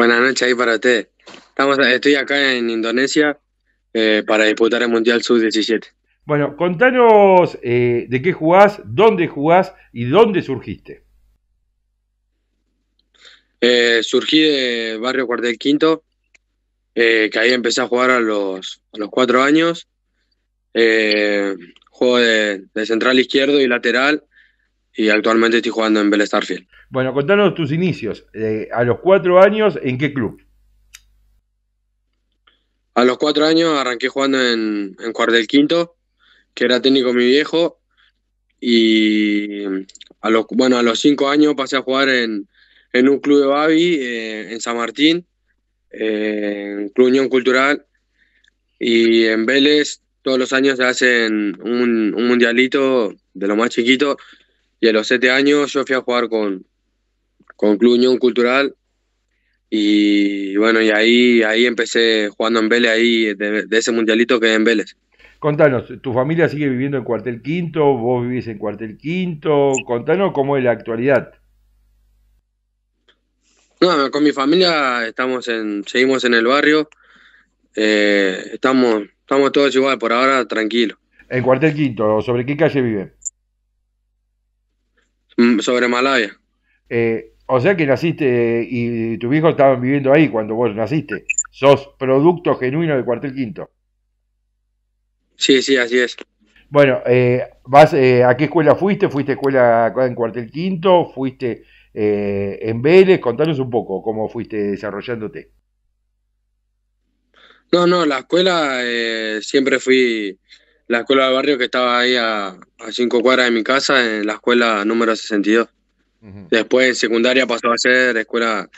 Buenas noches ahí para ustedes. estoy acá en Indonesia eh, para disputar el Mundial Sub-17. Bueno, contanos eh, de qué jugás, dónde jugás y dónde surgiste. Eh, surgí de Barrio Cuartel Quinto, que ahí empecé a jugar a los, a los cuatro años. juego de central izquierdo y lateral y actualmente estoy jugando en Vélez Starfield. Bueno, contanos tus inicios. Eh, a los cuatro años, ¿en qué club? A los cuatro años arranqué jugando en, en Cuartel Quinto, que era técnico mi viejo, y a los, bueno, a los cinco años pasé a jugar en, un club de Bavi eh, en San Martín, eh, en Club Unión Cultural, y en Vélez todos los años se hacen un, un mundialito de lo más chiquito y a los siete años yo fui a jugar con, con Club Unión Cultural y bueno, y ahí, ahí empecé jugando en Vélez, ahí de, ese mundialito que es en Vélez. Contanos, ¿tu familia sigue viviendo en Cuartel Quinto? ¿Vos vivís en Cuartel Quinto? Contanos cómo es la actualidad. No, con mi familia estamos en, seguimos en el barrio, eh, estamos, estamos todos igual, por ahora tranquilos. ¿En Cuartel Quinto? ¿Sobre qué calle viven? Mm, sobre Malaya. Eh, o sea que naciste eh, y tus hijos estaban viviendo ahí cuando vos naciste. Sos producto genuino del cuartel quinto. Sí, sí, así es. Bueno, eh, vas, ¿a qué escuela fuiste? ¿Fuiste escuela acá en cuartel quinto? ¿Fuiste en Vélez? Contanos un poco cómo fuiste desarrollándote. No, no, la escuela siempre fui la escuela del barrio que estaba ahí a, cinco cuadras de mi casa, en la escuela número 62. Después en secundaria pasó a ser escuela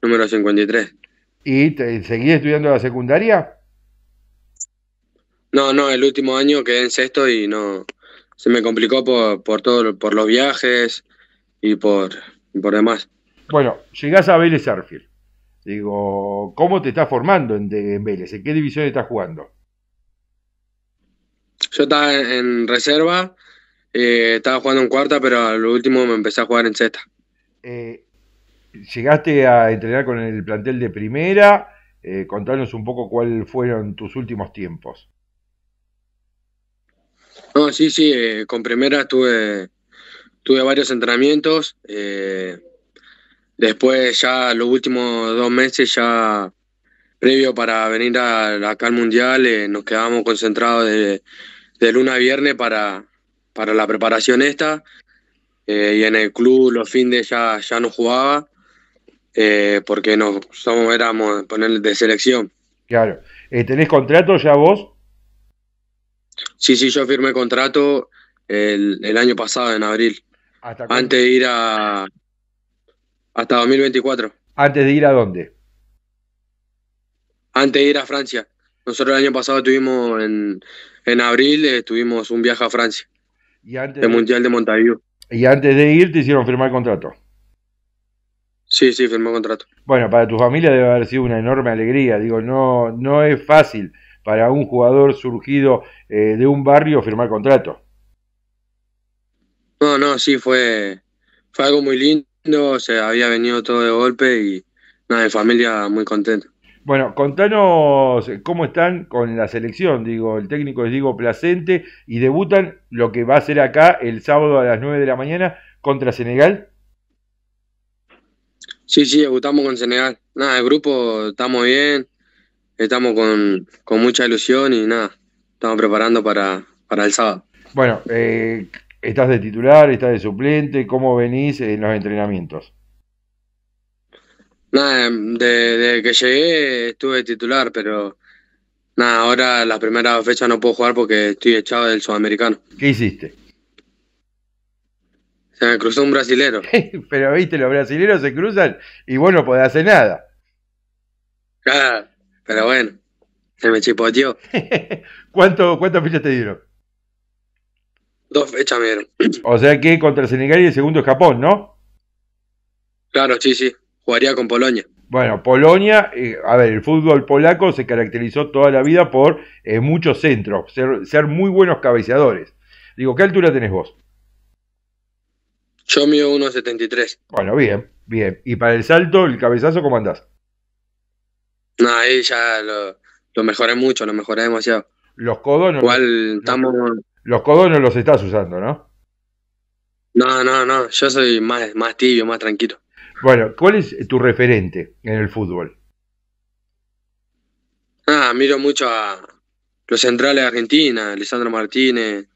número 53. ¿Y te, seguí estudiando la secundaria? No, no, el último año quedé en sexto y no se me complicó por, por todo, por los viajes y por, por demás. Bueno, llegás a Vélez Arfield. Digo, ¿cómo te estás formando en, en Vélez? ¿En qué división estás jugando? Yo estaba en, reserva, eh, estaba jugando en cuarta, pero a lo último me empecé a jugar en Z. Eh, llegaste a entrenar con el plantel de primera. Eh, contanos un poco cuáles fueron tus últimos tiempos. No, sí, sí, con primera tuve, tuve varios entrenamientos. después ya los últimos dos meses ya previo para venir a, acá al Mundial, eh, nos quedábamos concentrados de, luna a viernes para, para la preparación esta. Eh, y en el club los fines ya, ya no jugaba eh, porque nos somos, éramos poner de selección. Claro. ¿Tenés contrato ya vos? Sí, sí, yo firmé contrato el, el año pasado, en abril. antes de ir a... Hasta 2024. ¿Antes de ir a dónde? antes de ir a Francia. Nosotros el año pasado estuvimos en, abril, eh, estuvimos un viaje a Francia. ¿Y el de, Mundial de Montevideo. Y antes de ir te hicieron firmar contrato. Sí, sí, firmó contrato. Bueno, para tu familia debe haber sido una enorme alegría. Digo, no, no es fácil para un jugador surgido eh, de un barrio firmar contrato. No, no, sí, fue, fue algo muy lindo. se había venido todo de golpe y la familia muy contenta. Bueno, contanos cómo están con la selección, digo, el técnico les digo Placente y debutan lo que va a ser acá el sábado a las 9 de la mañana contra Senegal. Sí, sí, debutamos con Senegal. Nada, el grupo estamos bien, estamos con, mucha ilusión y nada, estamos preparando para, para el sábado. Bueno, eh, ¿estás de titular, estás de suplente? ¿Cómo venís en los entrenamientos? Nada, desde em, que llegué estuve titular, pero nada, ahora las primeras fechas no puedo jugar porque estoy echado del sudamericano. ¿Qué hiciste? Se me cruzó un brasilero. pero viste, los brasileros se cruzan y vos no podés hacer nada. Claro, pero bueno, se me chipoteó. ¿Cuánto, ¿Cuántas fechas te dieron? Dos fechas me dieron. O sea que contra el Senegal y el segundo Japón, ¿no? Claro, sí, sí jugaría con Polonia. Bueno, Polonia, eh, a ver, el fútbol polaco se caracterizó toda la vida por eh, muchos centros, ser, muy buenos cabeceadores. Digo, ¿qué altura tenés vos? Yo mido 1,73. Bueno, bien, bien. ¿Y para el salto, el cabezazo, cómo andás? No, ahí ya lo, mejoré mucho, lo mejoré demasiado. Los codos no Los no los estás usando, ¿no? No, no, no. Yo soy más tibio, más tranquilo. Bueno, ¿cuál es tu referente en el fútbol? Ah, miro mucho a los centrales de Argentina, Alessandro Martínez,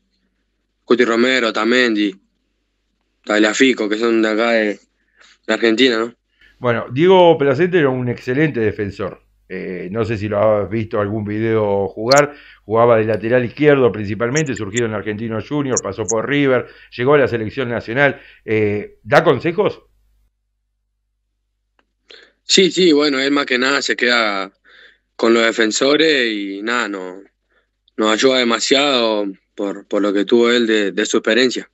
Cuti Romero, Tamendi, Fico, que son de acá de, Argentina, ¿no? Bueno, Diego Placente era un excelente defensor. Eh, no sé si lo has visto algún video jugar. Jugaba de lateral izquierdo principalmente, surgió en Argentino Junior, pasó por River, llegó a la selección nacional. Eh, ¿Da consejos? Sí, sí, bueno, él más que nada se queda con los defensores y nada, no, nos ayuda demasiado por, lo que tuvo él de, su experiencia.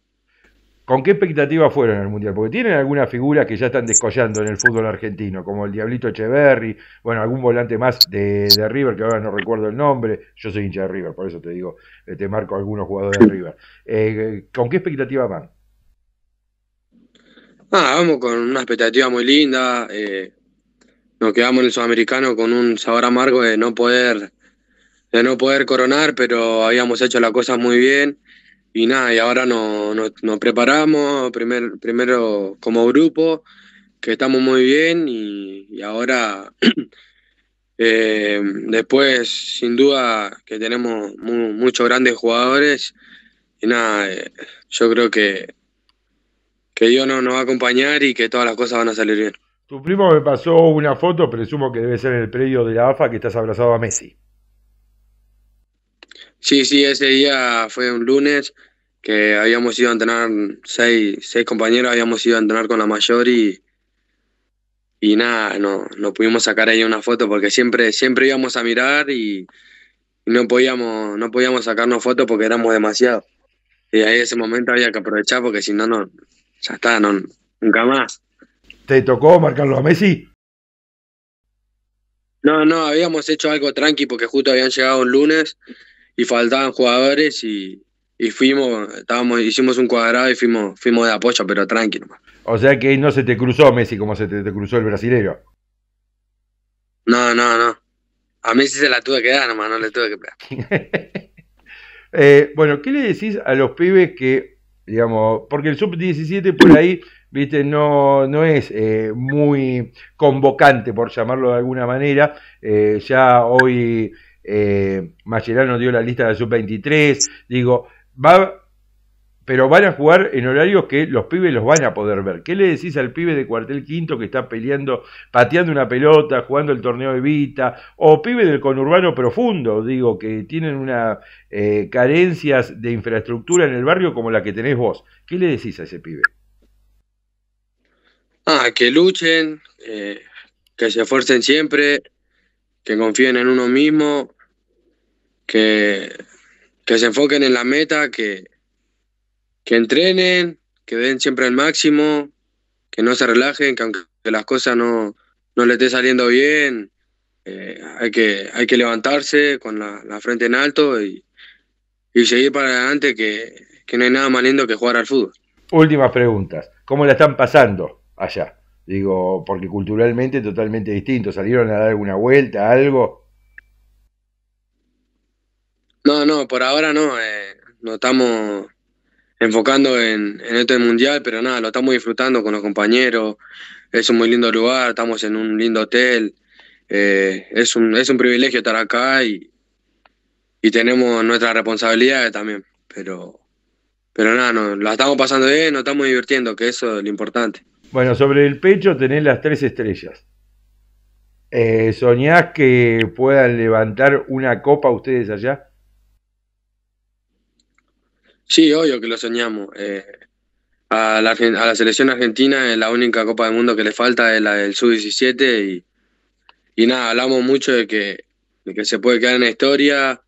¿Con qué expectativas fueron el Mundial? Porque tienen algunas figuras que ya están descollando en el fútbol argentino, como el Diablito Echeverry, bueno, algún volante más de, River, que ahora no recuerdo el nombre, yo soy hincha de River, por eso te digo, eh, te marco algunos jugadores de River. Eh, ¿Con qué expectativa van? Ah, vamos con una expectativa muy linda, eh, nos quedamos en el sudamericano con un sabor amargo de no poder, de no poder coronar, pero habíamos hecho las cosas muy bien. Y nada, y ahora nos, nos, preparamos, primero como grupo, que estamos muy bien, y, ahora eh, después, sin duda, que tenemos muchos grandes jugadores. Y nada, eh, yo creo que, que Dios no nos va a acompañar y que todas las cosas van a salir bien. Tu primo me pasó una foto, presumo que debe ser en el predio de la AFA que estás abrazado a Messi. Sí, sí, ese día fue un lunes que habíamos ido a entrenar, seis, compañeros habíamos ido a entrenar con la mayor y, y nada, no, no pudimos sacar ahí una foto porque siempre, siempre íbamos a mirar y, no, podíamos, no podíamos sacarnos fotos porque éramos demasiado Y ahí ese momento había que aprovechar porque si no, no, ya está, nunca más. ¿Te tocó marcarlo a Messi? No, no, habíamos hecho algo tranqui porque justo habían llegado un lunes y faltaban jugadores y, fuimos, estábamos, hicimos un cuadrado y fuimos, fuimos de apoyo, pero tranqui nomás. O sea que no se te cruzó Messi como se te, cruzó el brasilero. No, no, no. A Messi se la tuve que dar nomás, no le tuve que pegar. Eh, bueno, ¿qué le decís a los pibes que, digamos, porque el sub-17 por ahí ¿viste? No, no es eh, muy convocante, por llamarlo de alguna manera. Eh, ya hoy eh, dio la lista de sub-23, digo, va, pero van a jugar en horarios que los pibes los van a poder ver. ¿Qué le decís al pibe de cuartel quinto que está peleando, pateando una pelota, jugando el torneo de Vita, o pibe del conurbano profundo, digo, que tienen unas eh, carencias de infraestructura en el barrio como la que tenés vos? ¿Qué le decís a ese pibe? Ah, que luchen, eh, que se esfuercen siempre, que confíen en uno mismo, que, que se enfoquen en la meta, que, que entrenen, que den siempre el máximo, que no se relajen, que aunque las cosas no, le estén saliendo bien, eh, hay, que, hay que levantarse con la, frente en alto y, seguir para adelante, que, no hay nada más lindo que jugar al fútbol. Últimas preguntas. ¿Cómo le están pasando? allá. Digo, porque culturalmente totalmente distinto. ¿Salieron a dar alguna vuelta, algo? No, no, por ahora no. Eh, no estamos enfocando en, en esto mundial, pero nada, lo estamos disfrutando con los compañeros. Es un muy lindo lugar, estamos en un lindo hotel. Eh, es, un, es un privilegio estar acá y, y tenemos nuestras responsabilidades también. Pero, pero nada, no, la estamos pasando bien, nos estamos divirtiendo, que eso es lo importante. Bueno, sobre el pecho tenés las tres estrellas. Eh, ¿Soñás que puedan levantar una copa ustedes allá? Sí, obvio que lo soñamos. Eh, a, la, selección argentina eh, la única copa del mundo que le falta es la del sub-17 y, nada, hablamos mucho de que, que, se puede quedar en la historia,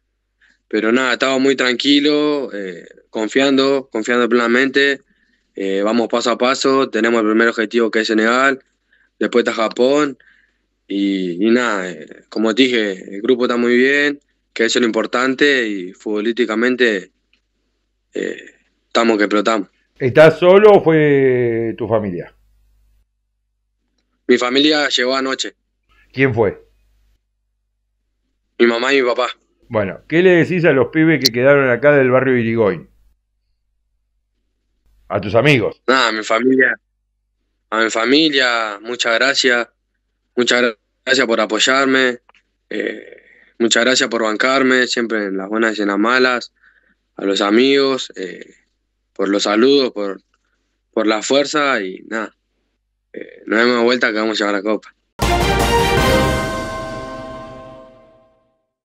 pero nada, estaba muy tranquilo, confiando, confiando plenamente eh, vamos paso a paso, tenemos el primer objetivo que es Senegal, después está Japón y, nada, eh, como te dije, el grupo está muy bien, que es lo importante y futbolísticamente eh, estamos que explotamos. ¿Estás solo o fue tu familia? Mi familia llegó anoche. ¿Quién fue? Mi mamá y mi papá. Bueno, ¿qué le decís a los pibes que quedaron acá del barrio Irigoyen? a tus amigos. Nada, a mi familia, a mi familia, muchas gracias, muchas gracias por apoyarme, eh, muchas gracias por bancarme, siempre en las buenas y en las malas, a los amigos, eh, por los saludos, por, por la fuerza y nada, eh, no de vuelta que vamos a llevar la copa.